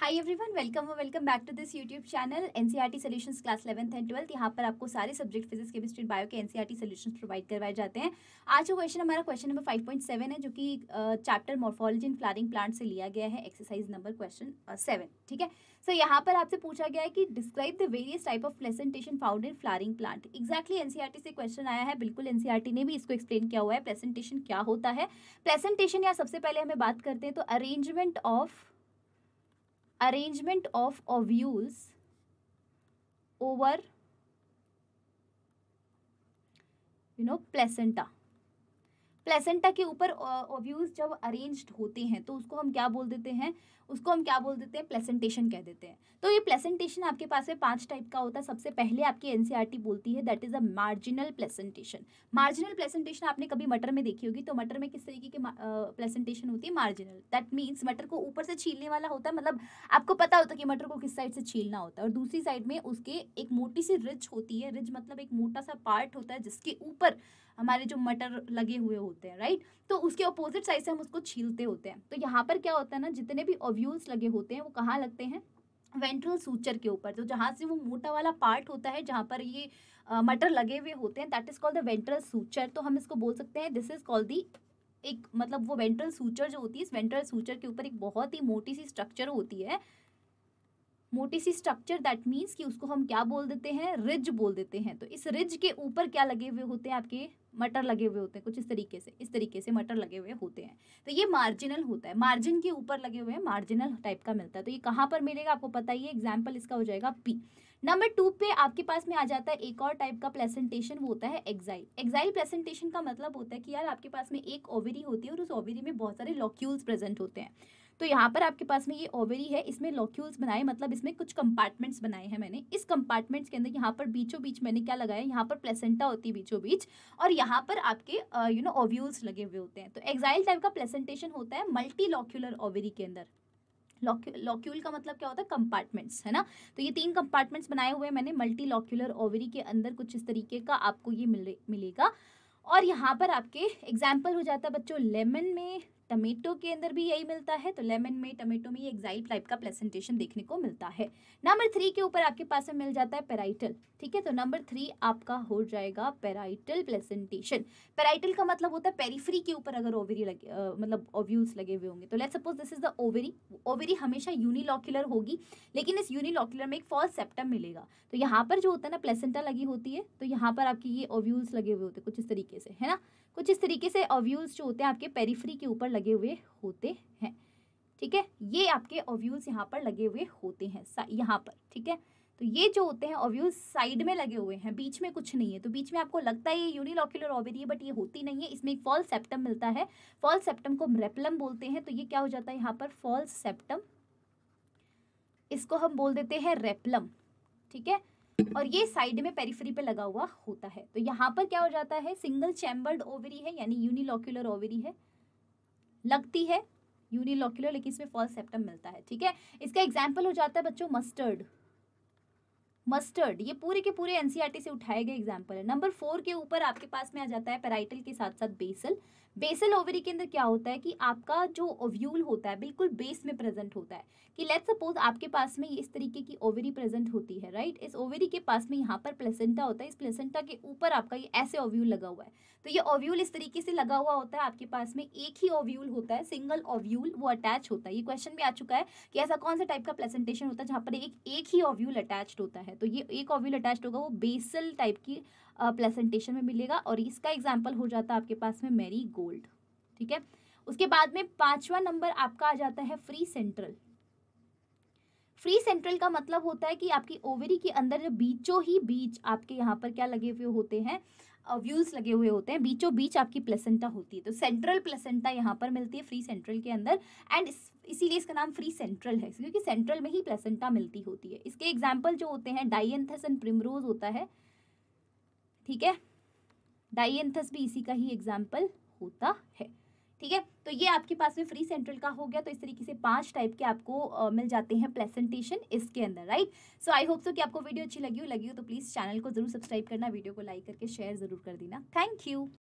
हाय everyone welcome और welcome back to this YouTube channel NCERT solutions class eleventh and twelfth यहाँ पर आपको सारे सब्जेक्ट फिजिक्स केमिस्ट्री बायो के एनसीईआरटी सॉल्यूशंस प्रोवाइड करवाए जाते हैं आज का क्वेश्चन हमारा question number five point seven है जो कि chapter morphology in flowering plant से लिया गया है एक्सरसाइज नंबर क्वेश्चन सेवन ठीक है सो so, यहाँ पर आपसे पूछा गया है कि describe the various type of placentation found in flowering plant exactly NCERT से क्वेश्चन आया है बिल्कुल एनसीईआरटी e ने भी इसको एक्सप्लेन किया हुआ है प्लेसेंटेशन क्या होता है प्लेसेंटेशन या सबसे पहले हमें बात करते हैं तो arrangement of arrangement of ovules over you know placenta placenta के ऊपर ओव्यूज जब अरेंज होते हैं तो उसको हम क्या बोल देते हैं उसको हम क्या बोल देते हैं प्लेसेंटेशन कह देते हैं तो ये प्लेसेंटेशन आपके पास में पांच टाइप का होता है सबसे पहले आपकी एनसीईआरटी e बोलती है that is a marginal placentation marginal placentation आपने कभी मटर में देखी होगी तो मटर में किस तरीके की प्लेसेंटेशन होती है मार्जिनल दैट मीन्स मटर को ऊपर से छीलने वाला होता है मतलब आपको पता होता है कि मटर को किस साइड से छीलना होता है और दूसरी साइड में उसके एक मोटी सी रिज होती है रिज मतलब एक मोटा सा पार्ट होता है जिसके ऊपर हमारे जो मटर लगे हुए होते हैं राइट तो उसके अपोजिट साइड से हम उसको छीलते होते हैं तो यहाँ पर क्या होता है ना जितने भी ओव्यूल्स लगे होते हैं वो कहाँ लगते हैं वेंट्रल सूचर के ऊपर तो जहाँ से वो मोटा वाला पार्ट होता है जहाँ पर ये मटर लगे हुए होते हैं that is called the ventral suture तो हम इसको बोल सकते हैं दिस इज़ कॉल्ड दी एक मतलब वो वेंट्रल सूचर जो होती है इस वेंट्रल सूचर के ऊपर एक बहुत ही मोटी सी स्ट्रक्चर होती है मोटी सी स्ट्रक्चर दैट मीन्स कि उसको हम क्या बोल देते हैं रिज बोल देते हैं तो इस रिज के ऊपर क्या लगे हुए होते हैं आपके मटर लगे हुए होते हैं कुछ इस तरीके से इस तरीके से मटर लगे हुए होते हैं तो ये मार्जिनल होता है मार्जिन के ऊपर लगे हुए हैं मार्जिनल टाइप का मिलता है तो ये कहाँ पर मिलेगा आपको पता ही है एग्जाम्पल इसका हो जाएगा पी नंबर टू पे आपके पास में आ जाता है एक और टाइप का प्लेसेंटेशन वो होता है एक्साइल एक्साइल प्लेसेंटेशन का मतलब होता है कि यार आपके पास में एक ओवेरी होती है और उस ओवेरी में बहुत सारे लॉक्यूल्स प्रेजेंट होते हैं तो यहाँ पर आपके पास में ये ओवरी है इसमें लोक्यूल्स बनाए मतलब इसमें कुछ कंपार्टमेंट्स बनाए हैं मैंने इस कंपार्टमेंट्स के अंदर यहाँ पर बीचों बीच मैंने क्या लगाया यहाँ पर प्लेसेंटा होती है बीचों बीच और यहाँ पर आपके यू नो ओव्यूल्स लगे हुए होते हैं तो एक्साइल टाइप का प्लेसेंटेशन होता है मल्टी लॉक्यूलर ओवेरी के अंदर लॉक्यूल का मतलब क्या होता है कंपार्टमेंट्स है ना तो ये तीन कंपार्टमेंट्स बनाए हुए हैं मैंने मल्टी लॉक्यूलर ओवरी के अंदर कुछ इस तरीके का आपको ये मिले मिलेगा और यहाँ पर आपके एग्जाम्पल हो जाता है बच्चों लेमन में टमेटो के अंदर भी यही मिलता है तो लेमन में टमेटो में ये एक्साइल टाइप का प्लेसेंटेशन देखने को मिलता है नंबर थ्री के ऊपर आपके पास में मिल जाता है पेराइटल ठीक है तो नंबर थ्री आपका हो जाएगा पेराइटल प्लेसेंटेशन पेराइटल का मतलब होता है पेरीफ्री के ऊपर अगर ओवरी लगे आ, मतलब ओव्यूल्स लगे हुए होंगे तो let suppose this is the ovary ovary हमेशा यूनिलॉक्युलर होगी लेकिन इस यूनिलॉक्युलर में एक फॉल्स सेप्टम मिलेगा तो यहाँ पर जो होता है ना प्लेसेंटा लगी होती है तो यहाँ पर आपकी ये ओव्यूल्स लगे हुए होते हैं कुछ इस तरीके से है ना कुछ इस तरीके से ओव्यूल्स जो होते हैं आपके पेरीफ्री के ऊपर लगे हुए होते हैं ठीक है ये आपके ओव्यूल्स यहाँ पर लगे हुए होते हैं यहाँ पर ठीक है तो ये जो होते हैं ओव्यूल्स साइड में लगे हुए हैं बीच में कुछ नहीं है तो बीच में आपको लगता है ये यूनिलॉक्यूलर ओवरी है बट ये होती नहीं है इसमें एक फॉल्स सेप्टम मिलता है फॉल्स सेप्टम को रेपलम बोलते हैं तो ये क्या हो जाता है यहाँ पर फॉल्स सेप्टम इसको हम बोल देते हैं रेपलम ठीक है और ये साइड में पेरीफ्री पे लगा हुआ होता है तो यहाँ पर क्या हो जाता है सिंगल चैम्बर्ड ओवरी है यानी यूनिलॉक्यूलर ओवरी है लगती है यूनिलोक्यूलर लेकिन इसमें फॉल्स सेप्टम मिलता है ठीक है इसका एग्जाम्पल हो जाता है बच्चों मस्टर्ड मस्टर्ड ये पूरे के पूरे एनसीईआरटी e से उठाए गए एग्जाम्पल है नंबर फोर के ऊपर आपके पास में आ जाता है पेराइटल के साथ साथ बेसल बेसल ओवरी के अंदर क्या होता है कि आपका जो ओव्यूल होता है बिल्कुल बेस में प्रेजेंट होता है कि लेट सपोज आपके पास में इस तरीके की ओवरी प्रेजेंट होती है राइट right? इस ओवरी के पास में यहाँ पर प्लेसेंटा होता है इस प्लेसेंटा के ऊपर आपका ये ऐसे ओव्यूल लगा हुआ है तो ये ओव्यूल इस तरीके से लगा हुआ होता है आपके पास में एक ही ओव्यूल होता है सिंगल ओव्यूल वो अटैच होता है ये क्वेश्चन भी आ चुका है कि ऐसा कौन सा टाइप का प्लेसेंटेशन होता है जहाँ पर एक एक ही ओव्यूल अटैच्ड होता है तो ये एक ओव्यूल अटैच्ड होगा वो बेसल टाइप की प्लेसेंटेशन में मिलेगा और इसका एग्जाम्पल हो जाता है आपके पास में मेरी गोल्ड ठीक है उसके बाद में पांचवा नंबर आपका आ जाता है फ्री सेंट्रल फ्री सेंट्रल का मतलब होता है कि आपकी ओवरी के अंदर बीचों ही बीच आपके यहाँ पर क्या लगे हुए होते हैं व्यूज लगे हुए होते हैं बीचों बीच आपकी प्लेसेंटा होती है तो सेंट्रल प्लेसेंटा यहाँ पर मिलती है फ्री सेंट्रल के अंदर एंड इसीलिए इसका नाम फ्री सेंट्रल है क्योंकि सेंट्रल में ही प्लेसेंटा मिलती होती है इसके एग्जाम्पल जो होते हैं डाइंथस एंड प्रिमरोज होता है ठीक है डाइएंथस भी इसी का ही एग्जाम्पल होता है ठीक है तो ये आपके पास में फ्री सेंट्रल का हो गया तो इस तरीके से पांच टाइप के आपको आ, मिल जाते हैं प्लेसेंटेशन इसके अंदर right so I hope so कि आपको वीडियो अच्छी लगी हो लगी हो तो प्लीज़ चैनल को जरूर सब्सक्राइब करना वीडियो को लाइक करके शेयर जरूर कर देना थैंक यू